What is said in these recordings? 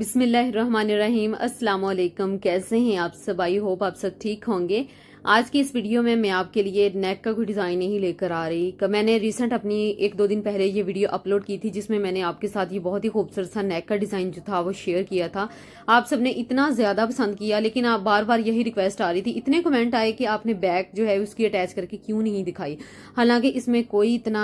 बिस्मिल्लाहिर्रहमानिर्रहीम अस्सलाम वालेकुम कैसे हैं आप सब आई होप आप सब ठीक होंगे आज की इस वीडियो में मैं आपके लिए नेक का कोई डिज़ाइन नहीं लेकर आ रही का मैंने रिसेंट अपनी एक दो दिन पहले ये वीडियो अपलोड की थी जिसमें मैंने आपके साथ ये बहुत ही खूबसूरत सा नेक का डिज़ाइन जो था वो शेयर किया था आप सबने इतना ज़्यादा पसंद किया लेकिन आप बार बार यही रिक्वेस्ट आ रही थी इतने कमेंट आए कि आपने बैक जो है उसकी अटैच करके क्यों नहीं दिखाई हालांकि इसमें कोई इतना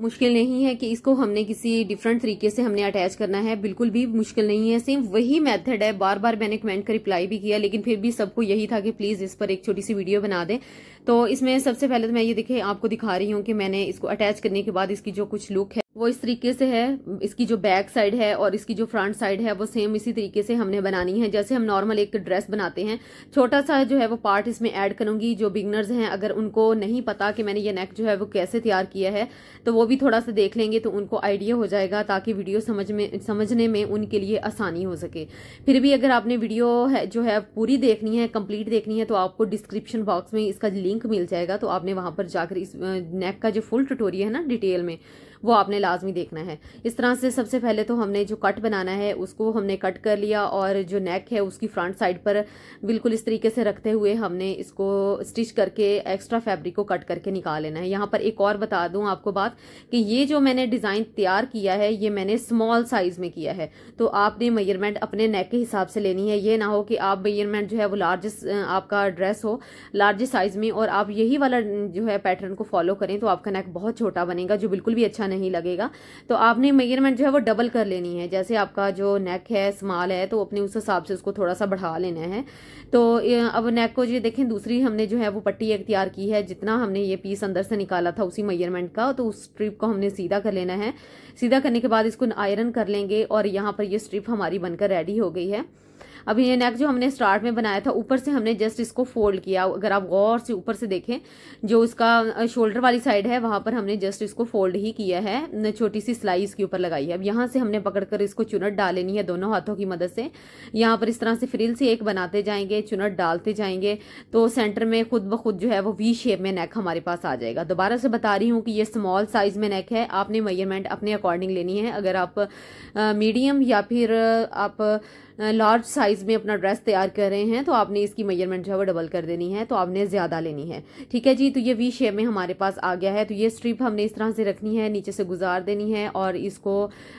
मुश्किल नहीं है कि इसको हमने किसी डिफरेंट तरीके से हमने अटैच करना है बिल्कुल भी मुश्किल नहीं है सेम वही मेथड है बार बार मैंने कमेंट का रिप्लाई भी किया लेकिन फिर भी सबको यही था कि प्लीज़ इस पर एक छोटी सी वीडियो बना दें तो इसमें सबसे पहले तो मैं ये देखे आपको दिखा रही हूँ कि मैंने इसको अटैच करने के बाद इसकी जो कुछ लुक है वो इस तरीके से है इसकी जो बैक साइड है और इसकी जो फ्रंट साइड है वो सेम इसी तरीके से हमने बनानी है जैसे हम नॉर्मल एक ड्रेस बनाते हैं छोटा सा जो है वो पार्ट इसमें ऐड करूंगी जो बिगनर्स हैं अगर उनको नहीं पता कि मैंने ये नेक जो है वो कैसे तैयार किया है तो वो भी थोड़ा सा देख लेंगे तो उनको आइडिया हो जाएगा ताकि वीडियो समझ में समझने में उनके लिए आसानी हो सके फिर भी अगर आपने वीडियो है जो है पूरी देखनी है कम्प्लीट देखनी है तो आपको डिस्क्रिप्शन बॉक्स में इसका लिंक मिल जाएगा तो आपने वहाँ पर जाकर इस नेक का जो फुल टुटोरिया है ना डिटेल में वो आपने लाजमी देखना है इस तरह से सबसे पहले तो हमने जो कट बनाना है उसको हमने कट कर लिया और जो नेक है उसकी फ्रंट साइड पर बिल्कुल इस तरीके से रखते हुए हमने इसको स्टिच करके एक्स्ट्रा फैब्रिक को कट करके निकाल लेना है यहाँ पर एक और बता दूँ आपको बात कि ये जो मैंने डिज़ाइन तैयार किया है ये मैंने स्मॉल साइज़ में किया है तो आपने मेयरमेंट अपने नेक के हिसाब से लेनी है ये ना हो कि आप मेयरमेंट जो है वो लार्जेस्ट आपका ड्रेस हो लार्जेस्ट साइज़ में और आप यही वाला जो है पैटर्न को फॉलो करें तो आपका नेक बहुत छोटा बनेगा जो बिल्कुल भी अच्छा नहीं नहीं लगेगा तो आपने मेजरमेंट जो है वो डबल कर लेनी है जैसे आपका जो नेक है स्मॉल है तो अपने उस हिसाब से उसको थोड़ा सा बढ़ा लेना है तो अब नेक को ये देखें दूसरी हमने जो है वो पट्टी अख्तियार की है जितना हमने ये पीस अंदर से निकाला था उसी मेजरमेंट का तो उस स्ट्रिप को हमने सीधा कर लेना है सीधा करने के बाद इसको आयरन कर लेंगे और यहाँ पर ये स्ट्रिप हमारी बनकर रेडी हो गई है अभी ये नेक जो हमने स्टार्ट में बनाया था ऊपर से हमने जस्ट इसको फोल्ड किया अगर आप गौर से ऊपर से देखें जो उसका शोल्डर वाली साइड है वहाँ पर हमने जस्ट इसको फोल्ड ही किया है छोटी सी सिलाई इसके ऊपर लगाई है अब यहाँ से हमने पकड़कर इसको चुनट डाल लेनी है दोनों हाथों की मदद से यहाँ पर इस तरह से फ्रिल से एक बनाते जाएंगे चुनट डालते जाएंगे तो सेंटर में खुद ब खुद जो है वो वी शेप में नेक हमारे पास आ जाएगा दोबारा से बता रही हूँ कि ये स्मॉल साइज में नेक है आपने मेजरमेंट अपने अकॉर्डिंग लेनी है अगर आप मीडियम या फिर आप लार्ज साइज साइज़ में अपना ड्रेस तैयार कर रहे हैं तो आपने इसकी मेजरमेंट जो है वो डबल कर देनी है तो आपने ज़्यादा लेनी है ठीक है जी तो ये वी शेप में हमारे पास आ गया है तो ये स्ट्रिप हमने इस तरह से रखनी है नीचे से गुजार देनी है और इसको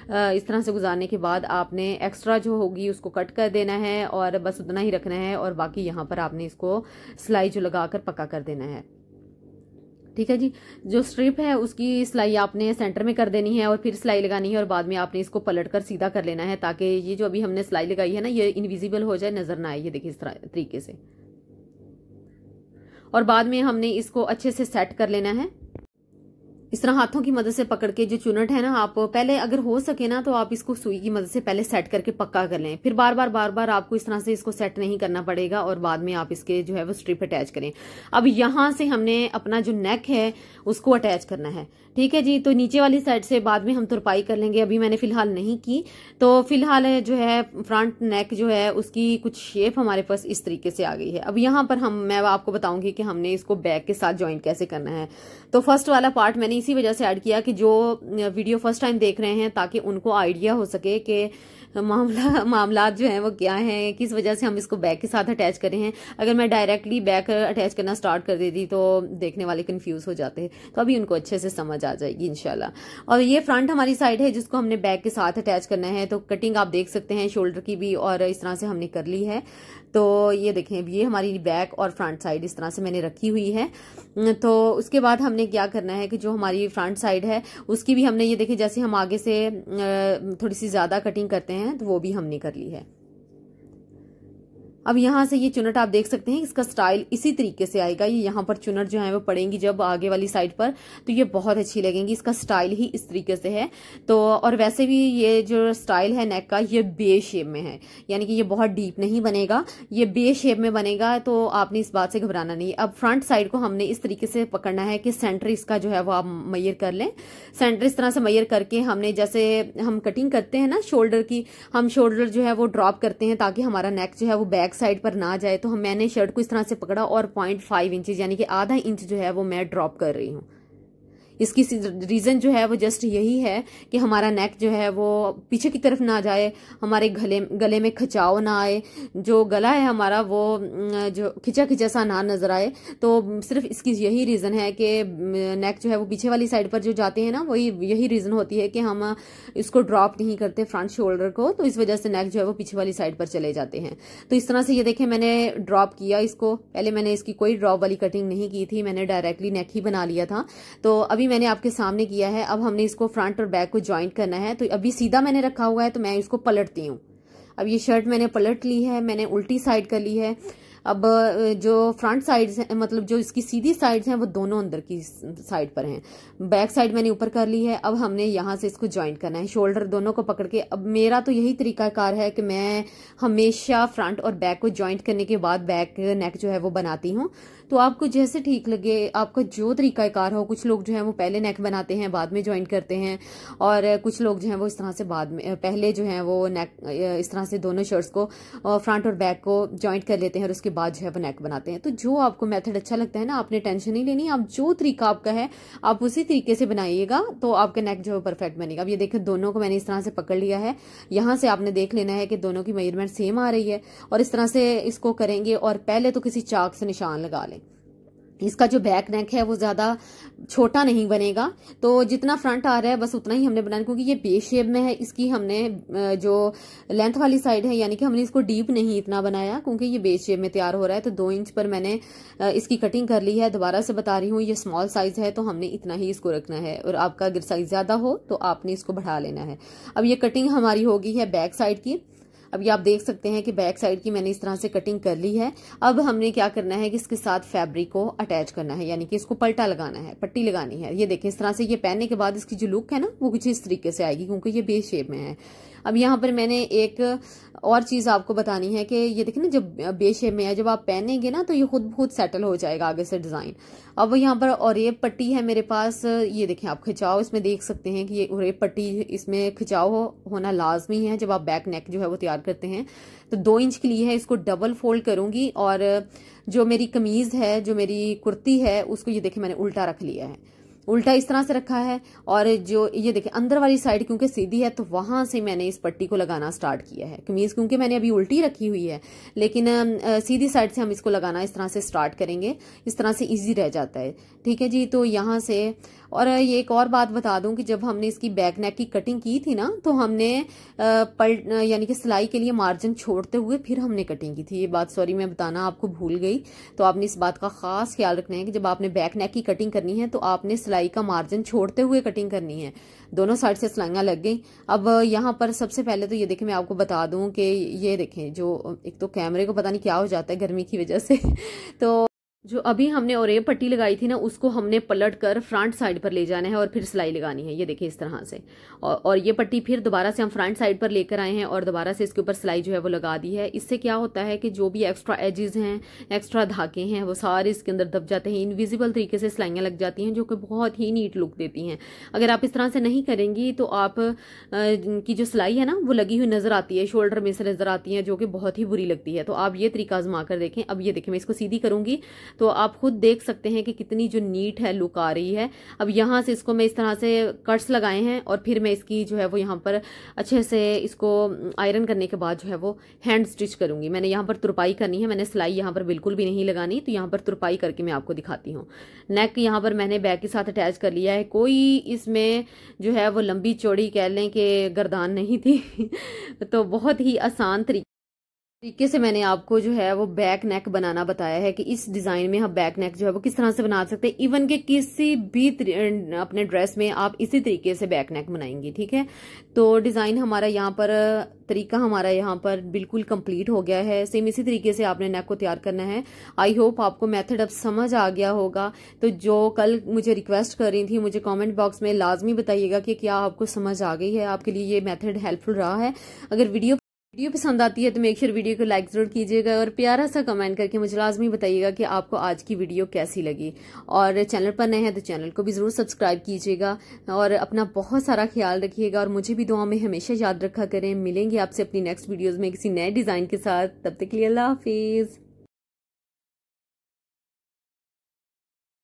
इस तरह से गुजारने के बाद आपने एक्स्ट्रा जो होगी उसको कट कर देना है और बस उतना ही रखना है और बाकी यहाँ पर आपने इसको सिलाई जो लगा कर पक्का कर देना है ठीक है जी जो स्ट्रिप है उसकी सिलाई आपने सेंटर में कर देनी है और फिर सिलाई लगानी है और बाद में आपने इसको पलट कर सीधा कर लेना है ताकि ये जो अभी हमने सिलाई लगाई है ना ये इनविजिबल हो जाए नज़र ना आए ये देखिए इस तरीके से और बाद में हमने इसको अच्छे से सेट कर लेना है इस तरह हाथों की मदद से पकड़ के जो चुनट है ना आप पहले अगर हो सके ना तो आप इसको सुई की मदद से पहले सेट करके पक्का कर लें फिर बार बार बार बार आपको इस तरह से इसको सेट नहीं करना पड़ेगा और बाद में आप इसके जो है वो स्ट्रिप अटैच करें अब यहां से हमने अपना जो नेक है उसको अटैच करना है ठीक है जी तो नीचे वाली साइड से बाद में हम तुरपाई कर लेंगे अभी मैंने फिलहाल नहीं की तो फिलहाल जो है फ्रंट नेक जो है उसकी कुछ शेप हमारे पास इस तरीके से आ गई है अब यहां पर हम मैं आपको बताऊंगी कि हमने इसको बैक के साथ ज्वाइन कैसे करना है तो फर्स्ट वाला पार्ट मैंने इसी वजह से ऐड किया कि जो वीडियो फर्स्ट टाइम देख रहे हैं ताकि उनको आइडिया हो सके कि मामला मामला जो है वो क्या है किस वजह से हम इसको बैक के साथ अटैच करें हैं अगर मैं डायरेक्टली बैक अटैच करना स्टार्ट कर देती तो देखने वाले कन्फ्यूज़ हो जाते हैं तो अभी उनको अच्छे से समझ आ जाएगी इनशाला और ये फ्रंट हमारी साइड है जिसको हमने बैक के साथ अटैच करना है तो कटिंग आप देख सकते हैं शोल्डर की भी और इस तरह से हमने कर ली है तो ये देखें ये हमारी बैक और फ्रंट साइड इस तरह से मैंने रखी हुई है तो उसके बाद हमने क्या करना है कि जो हमारी हमारी फ्रंट साइड है उसकी भी हमने ये देखी जैसे हम आगे से थोड़ी सी ज़्यादा कटिंग करते हैं तो वो भी हमने कर ली है अब यहाँ से ये चुनट आप देख सकते हैं इसका स्टाइल इसी तरीके से आएगा ये यहाँ पर चुनट जो है वो पड़ेंगी जब आगे वाली साइड पर तो ये बहुत अच्छी लगेंगी इसका स्टाइल ही इस तरीके से है तो और वैसे भी ये जो स्टाइल है नेक का ये बे शेप में है यानी कि ये बहुत डीप नहीं बनेगा ये बे शेप में बनेगा तो आपने इस बात से घबराना नहीं अब फ्रंट साइड को हमने इस तरीके से पकड़ना है कि सेंटर इसका जो है वो आप मैयर कर लें सेंटर इस तरह से मैयर करके हमने जैसे हम कटिंग करते हैं ना शोल्डर की हम शोल्डर जो है वो ड्रॉप करते हैं ताकि हमारा नेक जो है वो बैक बैक साइड पर ना जाए तो हम मैंने शर्ट को इस तरह से पकड़ा और पॉइंट फाइव इंच यानी कि आधा इंच जो है वो मैं ड्रॉप कर रही हूँ इसकी रीज़न जो है वो जस्ट यही है कि हमारा नेक जो है वो पीछे की तरफ ना जाए हमारे गले गले में खचाव ना आए जो गला है हमारा वो जो खिंचा खिंचा सा ना नज़र आए तो सिर्फ इसकी यही रीज़न है कि नेक जो है वो पीछे वाली साइड पर जो जाते हैं ना वही यही रीज़न होती है कि हम इसको ड्रॉप नहीं करते फ्रंट शोल्डर को तो इस वजह से नेक जो है वो पीछे वाली साइड पर चले जाते हैं तो इस तरह से ये देखें मैंने ड्रॉप किया इसको पहले मैंने इसकी कोई ड्रॉप वाली कटिंग नहीं की थी मैंने डायरेक्टली नेक ही बना लिया था तो अभी अभी मैंने आपके सामने किया है अब हमने इसको फ्रंट और बैक को ज्वाइंट करना है तो अभी सीधा मैंने रखा हुआ है तो मैं इसको पलटती हूँ अब ये शर्ट मैंने पलट ली है मैंने उल्टी साइड कर ली है अब जो फ्रंट साइड्स हैं मतलब जो इसकी सीधी साइड्स हैं वो दोनों अंदर की साइड पर हैं बैक साइड मैंने ऊपर कर ली है अब हमने यहाँ से इसको ज्वाइंट करना है शोल्डर दोनों को पकड़ के अब मेरा तो यही तरीकाकार है कि मैं हमेशा फ्रंट और बैक को ज्वाइंट करने के बाद बैक नेक जो है वो बनाती हूँ तो आपको जैसे ठीक लगे आपका जो तरीकाकार हो कुछ लोग जो है वो पहले नेक बनाते हैं बाद में ज्वाइंट करते हैं और कुछ लोग जो है वो इस तरह से बाद में पहले जो है वो नेक इस तरह से दोनों शर्ट्स को फ्रंट और बैक को ज्वाइंट कर लेते हैं और उसके बाद जो है वो नेक बनाते हैं तो जो आपको मेथड अच्छा लगता है ना आपने टेंशन नहीं लेनी आप जो तरीका आपका है आप उसी तरीके से बनाइएगा तो आपका नेक जो है परफेक्ट बनेगा अब ये देखें दोनों को मैंने इस तरह से पकड़ लिया है यहां से आपने देख लेना है कि दोनों की मेजरमेंट सेम आ रही है और इस तरह से इसको करेंगे और पहले तो किसी चाक से निशान लगा लें इसका जो बैक नेक है वो ज़्यादा छोटा नहीं बनेगा तो जितना फ्रंट आ रहा है बस उतना ही हमने बनाना क्योंकि ये बे शेप में है इसकी हमने जो लेंथ वाली साइड है यानी कि हमने इसको डीप नहीं इतना बनाया क्योंकि ये बे शेप में तैयार हो रहा है तो दो इंच पर मैंने इसकी कटिंग कर ली है दोबारा से बता रही हूँ ये स्मॉल साइज़ है तो हमने इतना ही इसको रखना है और आपका अगर साइज़ ज़्यादा हो तो आपने इसको बढ़ा लेना है अब ये कटिंग हमारी होगी है बैक साइड की अभी आप देख सकते हैं कि बैक साइड की मैंने इस तरह से कटिंग कर ली है अब हमने क्या करना है कि इसके साथ फैब्रिक को अटैच करना है यानी कि इसको पलटा लगाना है पट्टी लगानी है ये देखें इस तरह से ये पहनने के बाद इसकी जो लुक है ना वो कुछ इस तरीके से आएगी क्योंकि ये बे शेप में है अब यहाँ पर मैंने एक और चीज़ आपको बतानी है कि ये देखिए ना जब बेशे में है जब आप पहनेंगे ना तो ये खुद बहुत सेटल हो जाएगा आगे से डिज़ाइन अब यहाँ पर औरेब पट्टी है मेरे पास ये देखें आप खिंचाव इसमें देख सकते हैं कि ये औरेब पट्टी इसमें खिंचाव हो, होना लाजमी है जब आप बैक नेक जो है वो तैयार करते हैं तो दो इंच के लिए है इसको डबल फोल्ड करूँगी और जो मेरी कमीज़ है जो मेरी कुर्ती है उसको ये देखें मैंने उल्टा रख लिया है उल्टा इस तरह से रखा है और जो ये देखिए अंदर वाली साइड क्योंकि सीधी है तो वहां से मैंने इस पट्टी को लगाना स्टार्ट किया है कमीज क्योंकि मैंने अभी उल्टी रखी हुई है लेकिन सीधी साइड से हम इसको लगाना इस तरह से स्टार्ट करेंगे इस तरह से ईजी रह जाता है ठीक है जी तो यहाँ से और ये एक और बात बता दूं कि जब हमने इसकी बैक नेक की कटिंग की थी ना तो हमने पलट यानी कि सिलाई के लिए मार्जिन छोड़ते हुए फिर हमने कटिंग की थी ये बात सॉरी मैं बताना आपको भूल गई तो आपने इस बात का खास ख्याल रखना है कि जब आपने बैक नेक की कटिंग करनी है तो आपने सिलाई सिलाई का मार्जिन छोड़ते हुए कटिंग करनी है दोनों साइड से सिलाइयाँ लग गई अब यहाँ पर सबसे पहले तो ये देखें मैं आपको बता दूँ कि ये देखें जो एक तो कैमरे को पता नहीं क्या हो जाता है गर्मी की वजह से तो जो अभी हमने और पट्टी लगाई थी ना उसको हमने पलट कर फ्रंट साइड पर ले जाना है और फिर सिलाई लगानी है ये देखिए इस तरह से और, और ये पट्टी फिर दोबारा से हम फ्रंट साइड पर लेकर आए हैं और दोबारा से इसके ऊपर सिलाई जो है वो लगा दी है इससे क्या होता है कि जो भी एक्स्ट्रा एजेस हैं एक्स्ट्रा धाके हैं वो सारे इसके अंदर दब जाते हैं इनविजिबल तरीके से सिलाइयाँ लग जाती हैं जो कि बहुत ही नीट लुक देती हैं अगर आप इस तरह से नहीं करेंगी तो आप की जो सिलाई है ना वो लगी हुई नज़र आती है शोल्डर में से नज़र आती है जो कि बहुत ही बुरी लगती है तो आप ये तरीका आजमा कर देखें अब ये देखें मैं इसको सीधी करूँगी तो आप खुद देख सकते हैं कि कितनी जो नीट है लुक आ रही है अब यहाँ से इसको मैं इस तरह से कट्स लगाए हैं और फिर मैं इसकी जो है वो यहाँ पर अच्छे से इसको आयरन करने के बाद जो है वो हैंड स्टिच करूँगी मैंने यहाँ पर तुरपाई करनी है मैंने सिलाई यहाँ पर बिल्कुल भी नहीं लगानी तो यहाँ पर तुरपाई करके मैं आपको दिखाती हूँ नेक यहाँ पर मैंने बैग के साथ अटैच कर लिया है कोई इसमें जो है वो लंबी चौड़ी कह लें कि गर्दान नहीं थी तो बहुत ही आसान तरीके तरीके से मैंने आपको जो है वो बैक नेक बनाना बताया है कि इस डिजाइन में हम बैक नेक जो है वो किस तरह से बना सकते हैं इवन के किसी भी अं, अपने ड्रेस में आप इसी तरीके से बैक नेक बनाएंगी ठीक है तो डिजाइन हमारा यहाँ पर तरीका हमारा यहाँ पर बिल्कुल कंप्लीट हो गया है सेम इसी तरीके से आपने नेक को तैयार करना है आई होप आपको मेथड अब समझ आ गया होगा तो जो कल मुझे रिक्वेस्ट कर रही थी मुझे कमेंट बॉक्स में लाजमी बताइएगा कि क्या आपको समझ आ गई है आपके लिए ये मेथड हेल्पफुल रहा है अगर वीडियो वीडियो पसंद आती है तो मेक श्योर वीडियो को लाइक ज़रूर कीजिएगा और प्यारा सा कमेंट करके मुझे लाजमी बताइएगा कि आपको आज की वीडियो कैसी लगी और चैनल पर नए हैं तो चैनल को भी ज़रूर सब्सक्राइब कीजिएगा और अपना बहुत सारा ख्याल रखिएगा और मुझे भी दुआ में हमेशा याद रखा करें मिलेंगे आपसे अपनी नेक्स्ट वीडियोज़ में किसी नए डिज़ाइन के साथ तब तक के लिए अल्लाह हाफिज़